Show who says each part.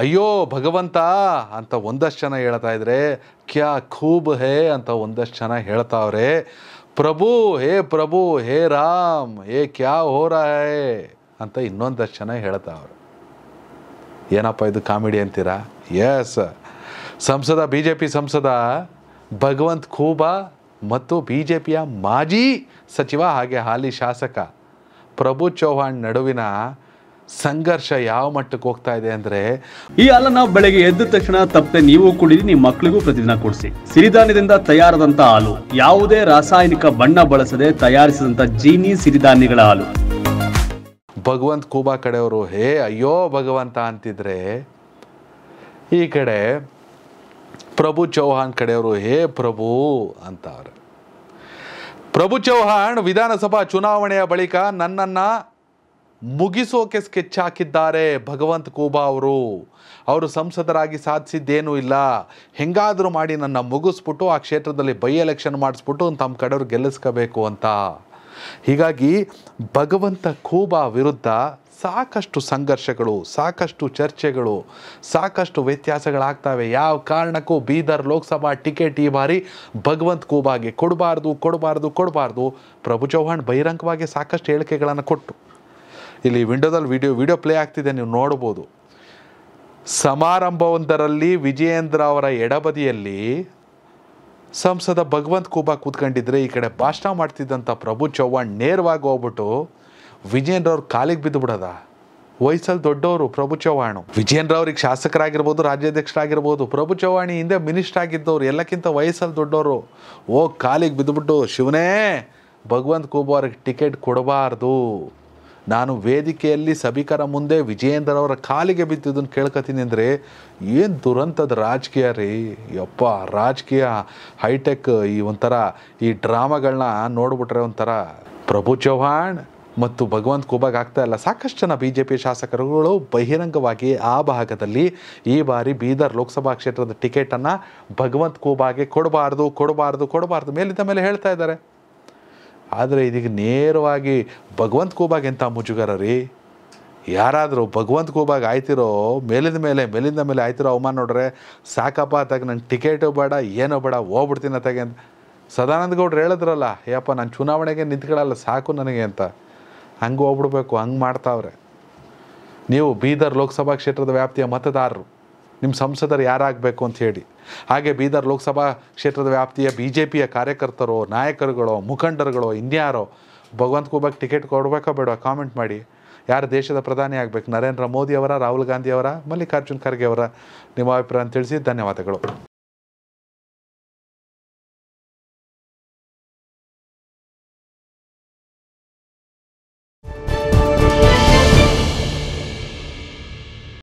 Speaker 1: ಅಯ್ಯೋ ಭಗವಂತ ಅಂತ ಒಂದಷ್ಟು ಜನ ಹೇಳ್ತಾ ಇದ್ರೆ ಕ್ಯಾ ಖೂಬ್ ಹೇ ಅಂತ ಒಂದಷ್ಟು ಜನ ಹೇಳ್ತಾವ್ರೆ ಪ್ರಭು ಹೇ ಪ್ರಭು ಹೇ ರಾಮ್ ಹೇ ಕ್ಯಾ ಹೋರ ಹೇ ಅಂತ ಇನ್ನೊಂದಷ್ಟು ಜನ ಹೇಳ್ತಾವ್ರೆ ಏನಪ್ಪ ಇದು ಕಾಮಿಡಿ ಅಂತೀರಾ ಎಸ್ ಸಂಸದ ಬಿ ಜೆ ಪಿ ಸಂಸದ ಭಗವಂತ್ ಖೂಬಾ ಮತ್ತು ಬಿ ಜೆ ಪಿಯ ಮಾಜಿ ಸಚಿವ ಹಾಗೆ ಹಾಲಿ ಶಾಸಕ ಪ್ರಭು ಚೌಹಾಣ್ ನಡುವಿನ ಸಂಘರ್ಷ ಯಾವ ಮಟ್ಟಕ್ಕೆ ಹೋಗ್ತಾ ಇದೆ ಅಂದ್ರೆ ಈ ಹಾಲ ನಾವು ಬೆಳಗ್ಗೆ ಎದ್ದ ತಕ್ಷಣ ತಪ್ಪದೆ ನೀವು ಕುಡಿದು ನಿಮ್ಮ ಮಕ್ಕಳಿಗೂ ಪ್ರತಿದಿನ ಕೊಡಿಸಿ ಸಿರಿಧಾನ್ಯದಿಂದ ತಯಾರಾದಂಥ ಹಾಲು ಯಾವುದೇ ರಾಸಾಯನಿಕ ಬಣ್ಣ ಬಳಸದೆ ತಯಾರಿಸಿದಂತ ಜೀನಿ ಸಿರಿಧಾನ್ಯಗಳ ಹಾಲು ಭಗವಂತ ಕೂಬಾ ಕಡೆಯವರು ಹೇ ಅಯ್ಯೋ ಭಗವಂತ ಅಂತಿದ್ರೆ ಈ ಕಡೆ ಪ್ರಭು ಚೌಹಾಣ್ ಕಡೆಯವರು ಹೇ ಪ್ರಭು ಅಂತ ಪ್ರಭು ಚೌಹಾಣ್ ವಿಧಾನಸಭಾ ಚುನಾವಣೆಯ ಬಳಿಕ ನನ್ನನ್ನು ಮುಗಿಸೋಕೆ ಸ್ಕೆಚ್ ಹಾಕಿದ್ದಾರೆ ಭಗವಂತ ಕೂಬಾ ಅವರು ಅವರು ಸಂಸದರಾಗಿ ಸಾಧಿಸಿದ್ದೇನೂ ಇಲ್ಲ ಹೆಂಗಾದರೂ ಮಾಡಿ ನನ್ನ ಮುಗಿಸ್ಬಿಟ್ಟು ಆ ಕ್ಷೇತ್ರದಲ್ಲಿ ಬೈ ಎಲೆಕ್ಷನ್ ಮಾಡಿಸ್ಬಿಟ್ಟು ತಮ್ಮ ಕಡೆಯವ್ರು ಗೆಲ್ಲಿಸ್ಕೋಬೇಕು ಅಂತ ಹೀಗಾಗಿ ಭಗವಂತ ಕೂಬಾ ವಿರುದ್ಧ ಸಾಕಷ್ಟು ಸಂಘರ್ಷಗಳು ಸಾಕಷ್ಟು ಚರ್ಚೆಗಳು ಸಾಕಷ್ಟು ವ್ಯತ್ಯಾಸಗಳಾಗ್ತವೆ ಯಾವ ಕಾರಣಕ್ಕೂ ಬೀದರ್ ಲೋಕಸಭಾ ಟಿಕೆಟ್ ಈ ಬಾರಿ ಭಗವಂತ ಕೂಬಾಗೆ ಕೊಡಬಾರ್ದು ಕೊಡಬಾರ್ದು ಕೊಡಬಾರ್ದು ಪ್ರಭು ಚೌಹಾಣ್ ಬಹಿರಂಗವಾಗಿ ಸಾಕಷ್ಟು ಹೇಳಿಕೆಗಳನ್ನು ಕೊಟ್ಟು ಇಲ್ಲಿ ವಿಂಡೋದಲ್ಲಿ ವಿಡಿಯೋ ವಿಡಿಯೋ ಪ್ಲೇ ಆಗ್ತಿದೆ ನೀವು ನೋಡ್ಬೋದು ಸಮಾರಂಭವೊಂದರಲ್ಲಿ ವಿಜಯೇಂದ್ರ ಅವರ ಎಡಬದಿಯಲ್ಲಿ ಸಂಸದ ಭಗವಂತ್ ಕೂಬಾ ಕೂತ್ಕೊಂಡಿದ್ರೆ ಈ ಕಡೆ ಭಾಷಣ ಮಾಡ್ತಿದ್ದಂಥ ಪ್ರಭು ಚೌಹಾಣ್ ನೇರವಾಗಿ ಹೋಗ್ಬಿಟ್ಟು ವಿಜಯೇಂದ್ರ ಅವ್ರ ಕಾಲಿಗೆ ಬಿದ್ದು ಬಿಡೋದ ವಯಸ್ಸಲ್ಲಿ ದೊಡ್ಡವರು ಪ್ರಭು ಚೌಹಾಣ್ ವಿಜಯೇಂದ್ರ ಅವ್ರಿಗೆ ಶಾಸಕರಾಗಿರ್ಬೋದು ರಾಜ್ಯಾಧ್ಯಕ್ಷರಾಗಿರ್ಬೋದು ಪ್ರಭು ಚೌಹಾಣಿ ಹಿಂದೆ ಮಿನಿಸ್ಟರ್ ಆಗಿದ್ದವ್ರು ಎಲ್ಲಕ್ಕಿಂತ ವಯಸ್ಸಲ್ಲಿ ದೊಡ್ಡವರು ಓ ಕಾಲಿಗೆ ಬಿದ್ದುಬಿಟ್ಟು ಶಿವನೇ ಭಗವಂತ್ ಕೂಬಾ ಅವ್ರಿಗೆ ಟಿಕೆಟ್ ಕೊಡಬಾರ್ದು ನಾನು ವೇದಿಕೆಯಲ್ಲಿ ಸಭಿಕರ ಮುಂದೆ ವಿಜಯೇಂದ್ರ ಅವರ ಕಾಲಿಗೆ ಬಿದ್ದಿದ್ದನ್ನು ಕೇಳ್ಕೊತೀನಿ ಅಂದರೆ ಏನು ದುರಂತದ ರಾಜಕೀಯ ರೀ ಯಪ್ಪ ರಾಜಕೀಯ ಹೈಟೆಕ್ ಈ ಒಂಥರ ಈ ಡ್ರಾಮಾಗಳನ್ನ ನೋಡ್ಬಿಟ್ರೆ ಒಂಥರ ಪ್ರಭು ಚೌಹಾಣ್ ಮತ್ತು ಭಗವಂತ ಕುಬಾಗ್ ಆಗ್ತಾ ಇಲ್ಲ ಸಾಕಷ್ಟು ಜನ ಬಿ ಜೆ ಪಿ ಶಾಸಕರುಗಳು ಬಹಿರಂಗವಾಗಿ ಆ ಭಾಗದಲ್ಲಿ ಈ ಬಾರಿ ಬೀದರ್ ಲೋಕಸಭಾ ಕ್ಷೇತ್ರದ ಟಿಕೆಟನ್ನು ಭಗವಂತ ಕೂಬಾಗೆ ಕೊಡಬಾರ್ದು ಕೊಡಬಾರ್ದು ಕೊಡಬಾರ್ದು ಮೇಲಿದ್ದ ಮೇಲೆ ಹೇಳ್ತಾ ಇದ್ದಾರೆ ಆದರೆ ಇದೀಗ ನೇರವಾಗಿ ಭಗವಂತ ಕೂಬಾಗ್ ಎಂಥ ಮುಜುಗರ ರೀ ಯಾರಾದರೂ ಭಗವಂತ ಕೂಬಾಗ್ ಆಯ್ತಿರೋ ಮೇಲಿಂದ ಮೇಲೆ ಮೇಲಿಂದ ಮೇಲೆ ಆಯ್ತಿರೋ ಅವಮಾನ ನೋಡ್ರೆ ಸಾಕಪ್ಪ ತಗ ನನ್ನ ಟಿಕೆಟು ಬೇಡ ಏನೋ ಬೇಡ ಹೋಗ್ಬಿಡ್ತೀನಿ ತಗೆ ಅಂತ ಸದಾನಂದ ಗೌಡ್ರು ಹೇಳಿದ್ರಲ್ಲ ಯಪ್ಪ ನಾನು ಚುನಾವಣೆಗೆ ನಿಂತ್ಕೊಳ್ಳಲ್ಲ ಸಾಕು ನನಗೆ ಅಂತ ಹಂಗೆ ಹೋಗ್ಬಿಡ್ಬೇಕು ಹಂಗೆ ಮಾಡ್ತಾವ್ರೆ ನೀವು ಬೀದರ್ ಲೋಕಸಭಾ ಕ್ಷೇತ್ರದ ವ್ಯಾಪ್ತಿಯ ಮತದಾರರು ನಿಮ್ಮ ಸಂಸದರು ಯಾರಾಗಬೇಕು ಅಂತ ಹೇಳಿ ಹಾಗೆ ಬೀದರ್ ಲೋಕಸಭಾ ಕ್ಷೇತ್ರದ ವ್ಯಾಪ್ತಿಯ ಬಿ ಜೆ ಪಿಯ ಕಾರ್ಯಕರ್ತರೋ ನಾಯಕರುಗಳು ಮುಖಂಡರುಗಳು ಇನ್ಯಾರೋ ಭಗವಂತ ಕೂಬಕ್ಕೆ ಟಿಕೆಟ್ ಕೊಡಬೇಕೋ ಬೇಡ ಕಾಮೆಂಟ್ ಮಾಡಿ ಯಾರು ದೇಶದ ಪ್ರಧಾನಿ ಆಗಬೇಕು ನರೇಂದ್ರ ಮೋದಿಯವರ ರಾಹುಲ್ ಗಾಂಧಿಯವರ ಮಲ್ಲಿಕಾರ್ಜುನ್ ಖರ್ಗೆ ಅವರ ನಿಮ್ಮ ಅಭಿಪ್ರಾಯ ತಿಳಿಸಿ ಧನ್ಯವಾದಗಳು